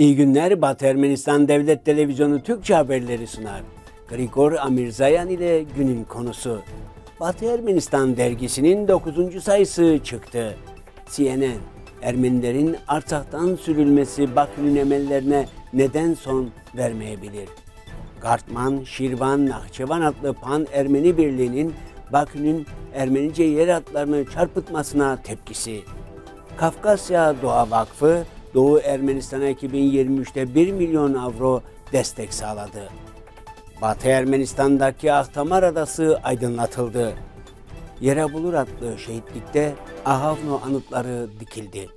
İyi günler Batı Ermenistan Devlet Televizyonu Türkçe haberleri sunar. Grigor Amirzayan ile günün konusu. Batı Ermenistan dergisinin 9. sayısı çıktı. CNN, Ermenilerin Artah'tan sürülmesi Bakü'nün emellerine neden son vermeyebilir? Gartman, Şirvan, Nahçıvan adlı Pan Ermeni Birliği'nin Bakü'nün Ermenice yer adlarını çarpıtmasına tepkisi. Kafkasya Doğa Vakfı, Doğu Ermenistan'a 2023'te 1 milyon avro destek sağladı. Batı Ermenistan'daki Ahtamar Adası aydınlatıldı. Yerebulur adlı şehitlikte Ahavno anıtları dikildi.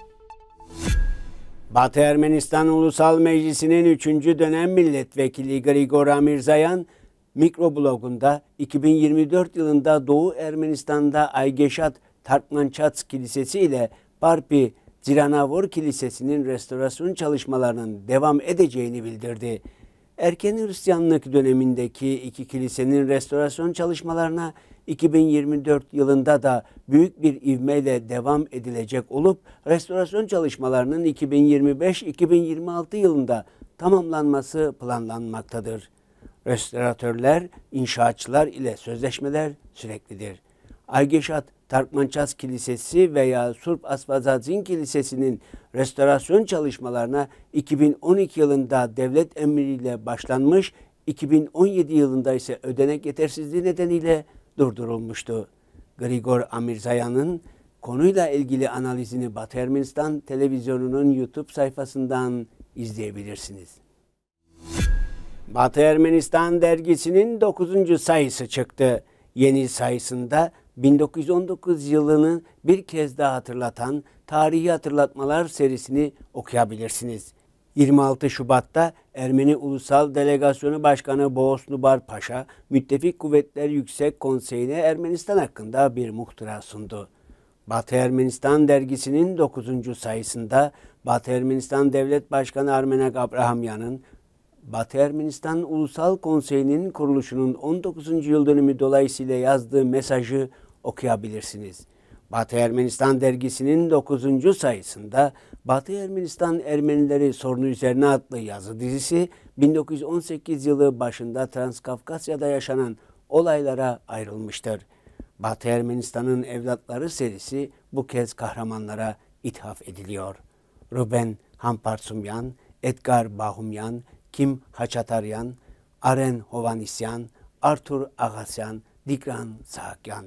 Batı Ermenistan Ulusal Meclisi'nin 3. dönem milletvekili Grigor Amirzayan, mikroblogunda 2024 yılında Doğu Ermenistan'da Aygeşat Tarkmançats Kilisesi ile Parpi Ziranavur Kilisesi'nin restorasyon çalışmalarının devam edeceğini bildirdi. Erken Hristiyanlık dönemindeki iki kilisenin restorasyon çalışmalarına 2024 yılında da büyük bir ivmeyle devam edilecek olup restorasyon çalışmalarının 2025-2026 yılında tamamlanması planlanmaktadır. Restoratörler, inşaatçılar ile sözleşmeler süreklidir. Aygeşat Tarkmançaz Kilisesi veya Surp Asfazazin Kilisesi'nin restorasyon çalışmalarına 2012 yılında devlet emriyle başlanmış, 2017 yılında ise ödenek yetersizliği nedeniyle durdurulmuştu. Grigor Amirzayan'ın konuyla ilgili analizini Batı Ermenistan televizyonunun YouTube sayfasından izleyebilirsiniz. Batı Ermenistan dergisinin 9. sayısı çıktı. Yeni sayısında 1919 yılını bir kez daha hatırlatan Tarihi Hatırlatmalar serisini okuyabilirsiniz. 26 Şubat'ta Ermeni Ulusal Delegasyonu Başkanı Boğaz Nubar Paşa, Müttefik Kuvvetler Yüksek Konseyi'ne Ermenistan hakkında bir muhtıra sundu. Batı Ermenistan dergisinin 9. sayısında Batı Ermenistan Devlet Başkanı Armenak Abrahamyan'ın Batı Ermenistan Ulusal Konseyi'nin kuruluşunun 19. yıl dönümü dolayısıyla yazdığı mesajı okuyabilirsiniz. Batı Ermenistan dergisinin 9. sayısında Batı Ermenistan Ermenileri sorunu üzerine adlı yazı dizisi 1918 yılı başında Transkafkasya'da yaşanan olaylara ayrılmıştır. Batı Ermenistan'ın Evlatları serisi bu kez kahramanlara ithaf ediliyor. Ruben Hamparsumyan, Edgar Bahumyan, Kim Haçataryan, Aren Hovanisyan, Arthur Agasyan, Dikran Saakyan.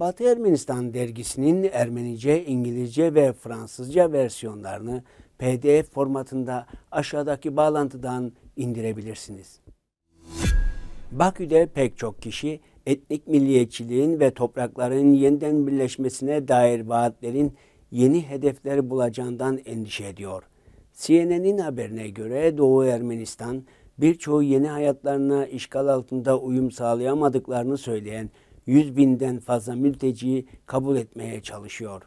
Batı Ermenistan dergisinin Ermenice, İngilizce ve Fransızca versiyonlarını PDF formatında aşağıdaki bağlantıdan indirebilirsiniz. Bakü'de pek çok kişi etnik milliyetçiliğin ve toprakların yeniden birleşmesine dair vaatlerin yeni hedefleri bulacağından endişe ediyor. CNN'in haberine göre Doğu Ermenistan birçoğu yeni hayatlarına işgal altında uyum sağlayamadıklarını söyleyen 100 binden fazla mülteciyi kabul etmeye çalışıyor.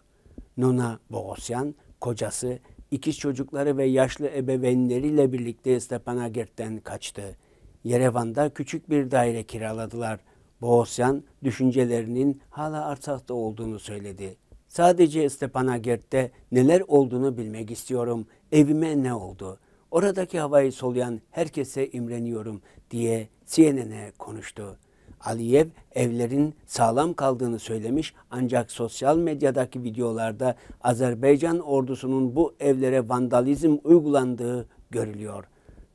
Nona Bogosyan, kocası, ikiz çocukları ve yaşlı ebeveynleriyle birlikte Stepanakert'ten kaçtı. Yerevan'da küçük bir daire kiraladılar. Bogosyan düşüncelerinin hala Artsakh'ta olduğunu söyledi. Sadece Stepanakert'te neler olduğunu bilmek istiyorum. Evime ne oldu? Oradaki havayı soluyan herkese imreniyorum diye CNN'e konuştu. Aliyev evlerin sağlam kaldığını söylemiş ancak sosyal medyadaki videolarda Azerbaycan ordusunun bu evlere vandalizm uygulandığı görülüyor.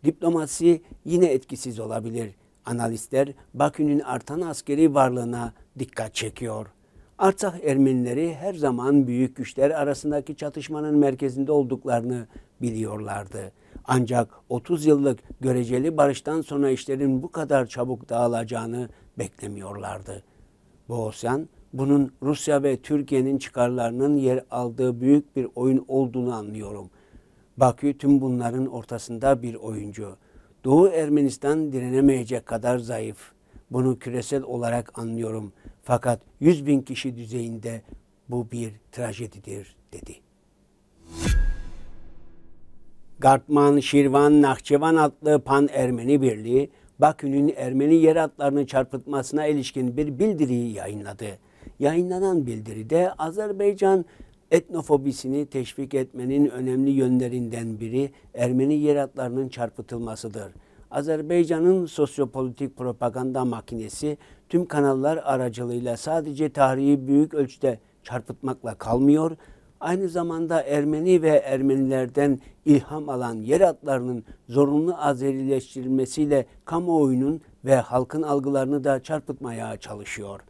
Diplomasi yine etkisiz olabilir. Analistler Bakü'nün artan askeri varlığına dikkat çekiyor. Artsakh Ermenileri her zaman büyük güçler arasındaki çatışmanın merkezinde olduklarını biliyorlardı. Ancak 30 yıllık göreceli barıştan sonra işlerin bu kadar çabuk dağılacağını beklemiyorlardı. Boğosyan bunun Rusya ve Türkiye'nin çıkarlarının yer aldığı büyük bir oyun olduğunu anlıyorum. Bakü tüm bunların ortasında bir oyuncu. Doğu Ermenistan direnemeyecek kadar zayıf. Bunu küresel olarak anlıyorum. Fakat 100 bin kişi düzeyinde bu bir trajedidir dedi. Gartman, Şirvan, Nahçıvan adlı Pan-Ermeni Birliği Bakü'nün Ermeni yer hatlarını çarpıtmasına ilişkin bir bildiri yayınladı. Yayınlanan bildiride Azerbaycan etnofobisini teşvik etmenin önemli yönlerinden biri Ermeni yer hatlarının çarpıtılmasıdır. Azerbaycan'ın sosyopolitik propaganda makinesi tüm kanallar aracılığıyla sadece tarihi büyük ölçüde çarpıtmakla kalmıyor, aynı zamanda Ermeni ve Ermenilerden ilham alan yer adlarının zorunlu Azerileştirilmesiyle kamuoyunun ve halkın algılarını da çarpıtmaya çalışıyor.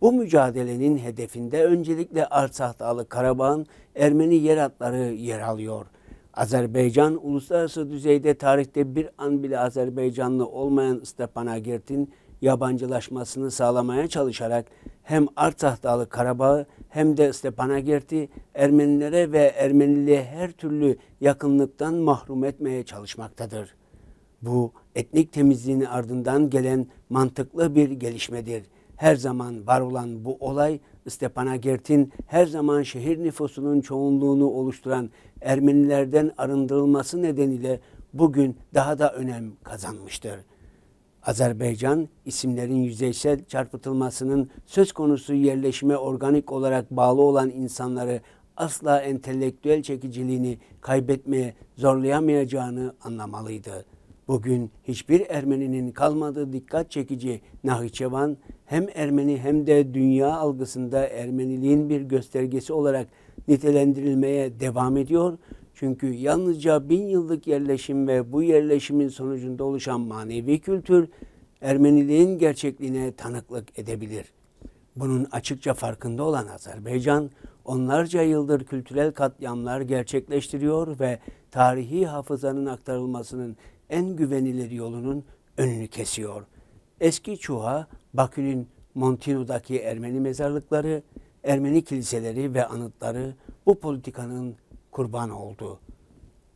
Bu mücadelenin hedefinde öncelikle Artsah Karabağ'ın Ermeni yer adları yer alıyor. Azerbaycan uluslararası düzeyde tarihte bir an bile Azerbaycanlı olmayan Stepanakert yabancılaşmasını sağlamaya çalışarak hem Artsah Dağlı Karabağ'ı hem de Stepanakert Ermenilere ve Ermeniliğe her türlü yakınlıktan mahrum etmeye çalışmaktadır. Bu etnik temizliğin ardından gelen mantıklı bir gelişmedir. Her zaman var olan bu olay Stepanakert'in her zaman şehir nüfusunun çoğunluğunu oluşturan Ermenilerden arındırılması nedeniyle bugün daha da önem kazanmıştır. Azerbaycan isimlerin yüzeysel çarpıtılmasının söz konusu yerleşime organik olarak bağlı olan insanları asla entelektüel çekiciliğini kaybetmeye zorlayamayacağını anlamalıydı. Bugün hiçbir Ermeninin kalmadığı dikkat çekici Nahçıvan hem Ermeni hem de dünya algısında Ermeniliğin bir göstergesi olarak nitelendirilmeye devam ediyor çünkü yalnızca bin yıllık yerleşim ve bu yerleşimin sonucunda oluşan manevi kültür Ermeniliğin gerçekliğine tanıklık edebilir. Bunun açıkça farkında olan Azerbaycan onlarca yıldır kültürel katliamlar gerçekleştiriyor ve tarihi hafızanın aktarılmasının en güvenilir yolunun önünü kesiyor. Eski Çuha, Bakü'nün Montino'daki Ermeni mezarlıkları, Ermeni kiliseleri ve anıtları bu politikanın kurban oldu.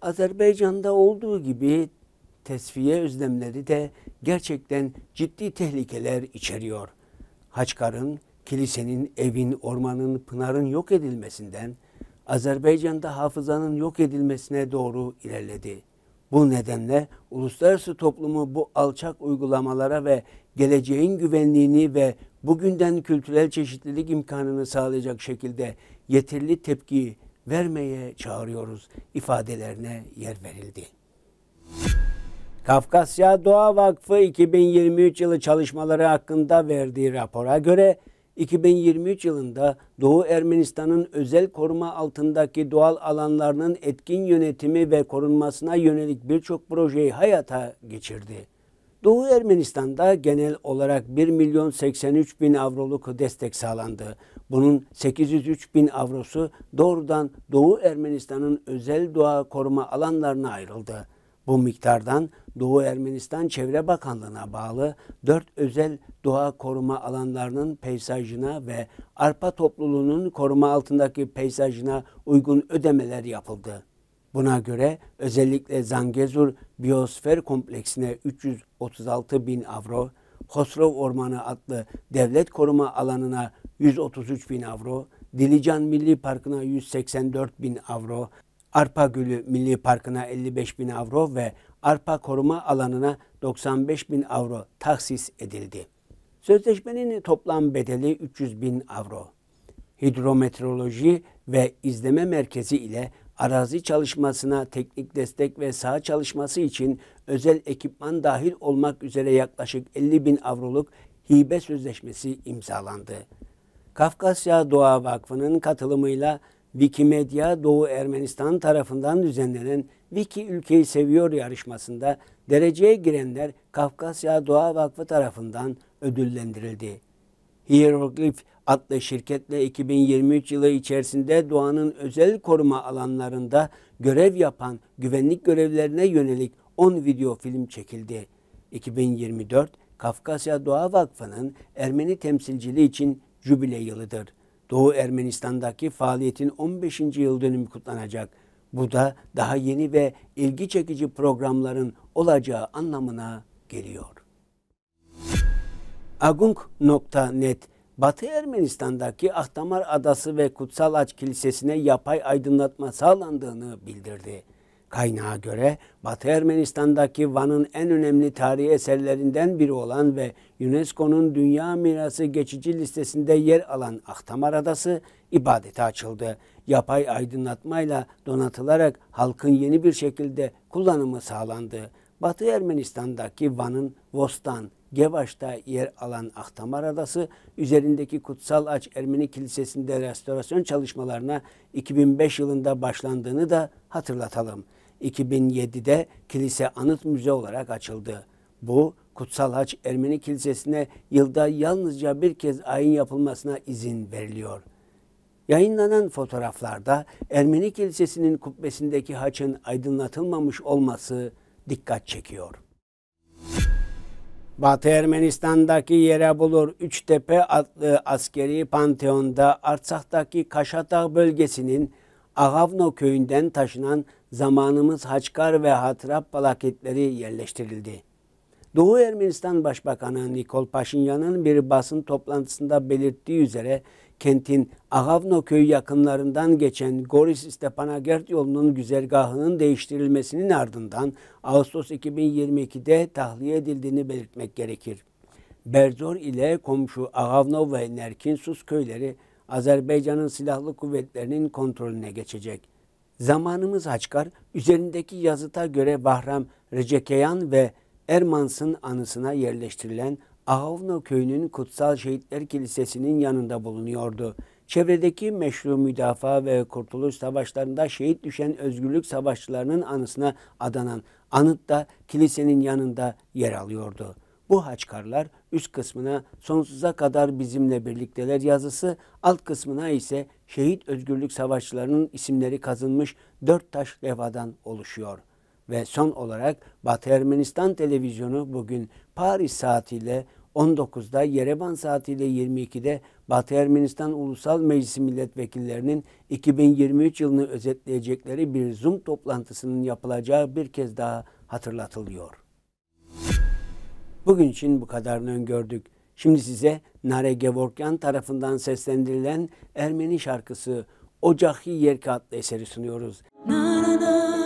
Azerbaycan'da olduğu gibi tesfiye özlemleri de gerçekten ciddi tehlikeler içeriyor. Haçkar'ın, kilisenin, evin, ormanın, pınarın yok edilmesinden Azerbaycan'da hafızanın yok edilmesine doğru ilerledi. Bu nedenle uluslararası toplumu bu alçak uygulamalara ve geleceğin güvenliğini ve bugünden kültürel çeşitlilik imkanını sağlayacak şekilde yeterli tepki vermeye çağırıyoruz ifadelerine yer verildi. Kafkasya Doğa Vakfı 2023 yılı çalışmaları hakkında verdiği rapora göre 2023 yılında Doğu Ermenistan'ın özel koruma altındaki doğal alanlarının etkin yönetimi ve korunmasına yönelik birçok projeyi hayata geçirdi. Doğu Ermenistan'da genel olarak 1 milyon 83 bin avroluk destek sağlandı. Bunun 803 bin avrosu doğrudan Doğu Ermenistan'ın özel doğa koruma alanlarına ayrıldı. Bu miktardan Doğu Ermenistan Çevre Bakanlığı'na bağlı 4 özel doğa koruma alanlarının peysajına ve arpa topluluğunun koruma altındaki peysajına uygun ödemeler yapıldı. Buna göre özellikle Zangezur Biosfer Kompleksine 336 bin avro, Hosrov Ormanı adlı devlet koruma alanına 133 bin avro, Dilican Milli Parkı'na 184 bin avro, Arpa Gülü Milli Parkı'na 55 bin avro ve Arpa Koruma Alanı'na 95 bin avro taksis edildi. Sözleşmenin toplam bedeli 300 bin avro. Hidrometeoroloji ve izleme merkezi ile arazi çalışmasına teknik destek ve saha çalışması için özel ekipman dahil olmak üzere yaklaşık 50 bin avroluk hibe sözleşmesi imzalandı. Kafkasya Doğa Vakfı'nın katılımıyla Wikimedia Doğu Ermenistan tarafından düzenlenen Wiki Ülkeyi Seviyor yarışmasında dereceye girenler Kafkasya Doğa Vakfı tarafından ödüllendirildi. Hieroglyph adlı şirketle 2023 yılı içerisinde doğanın özel koruma alanlarında görev yapan güvenlik görevlerine yönelik 10 video film çekildi. 2024 Kafkasya Doğa Vakfı'nın Ermeni temsilciliği için jübile yılıdır. Doğu Ermenistan'daki faaliyetin 15. yıl dönümü kutlanacak. Bu da daha yeni ve ilgi çekici programların olacağı anlamına geliyor. Agung.net Batı Ermenistan'daki Ahtamar Adası ve Kutsal Aç Kilisesi'ne yapay aydınlatma sağlandığını bildirdi. Kaynağa göre Batı Ermenistan'daki Van'ın en önemli tarihi eserlerinden biri olan ve UNESCO'nun Dünya Mirası geçici listesinde yer alan Ahtamar Adası ibadete açıldı. Yapay aydınlatmayla donatılarak halkın yeni bir şekilde kullanımı sağlandı. Batı Ermenistan'daki Van'ın Vostan, Gebaş'ta yer alan Ahtamar Adası üzerindeki Kutsal Aç Ermeni Kilisesi'nde restorasyon çalışmalarına 2005 yılında başlandığını da hatırlatalım. 2007'de kilise anıt müze olarak açıldı. Bu Kutsal Haç Ermeni Kilisesi'ne yılda yalnızca bir kez ayin yapılmasına izin veriliyor. Yayınlanan fotoğraflarda Ermeni Kilisesi'nin kubbesindeki haçın aydınlatılmamış olması dikkat çekiyor. Batı Ermenistan'daki Yerebulur Üçtepe adlı askeri panteonda Artsak'taki Kaşatak bölgesinin Agavno köyünden taşınan zamanımız Haçkar ve Hatrap plaketleri yerleştirildi. Doğu Ermenistan Başbakanı Nikol Paşinyan'ın bir basın toplantısında belirttiği üzere kentin Agavno köyü yakınlarından geçen Goris Stepanagert yolunun güzergahının değiştirilmesinin ardından Ağustos 2022'de tahliye edildiğini belirtmek gerekir. Berzor ile komşu Agavno ve Nerkinsus köyleri Azerbaycan'ın silahlı kuvvetlerinin kontrolüne geçecek. Zamanımız Haçkar, üzerindeki yazıta göre Bahram Recekeyan ve Ermans'ın anısına yerleştirilen Ahavno köyünün Kutsal Şehitler Kilisesi'nin yanında bulunuyordu. Çevredeki meşru müdafaa ve kurtuluş savaşlarında şehit düşen özgürlük savaşçılarının anısına adanan anıt da kilisenin yanında yer alıyordu. Bu haçkarlar üst kısmına sonsuza kadar bizimle birlikteler yazısı, alt kısmına ise şehit özgürlük savaşçılarının isimleri kazınmış dört taş levhadan oluşuyor. Ve son olarak Batı Ermenistan televizyonu bugün Paris saatiyle 19'da Yerevan saatiyle 22'de Batı Ermenistan Ulusal Meclisi milletvekillerinin 2023 yılını özetleyecekleri bir Zoom toplantısının yapılacağı bir kez daha hatırlatılıyor. Bugün için bu kadarını öngördük. Şimdi size Nare Gevorkyan tarafından seslendirilen Ermeni şarkısı Ocahi Yerka adlı eseri sunuyoruz. Na, na, na.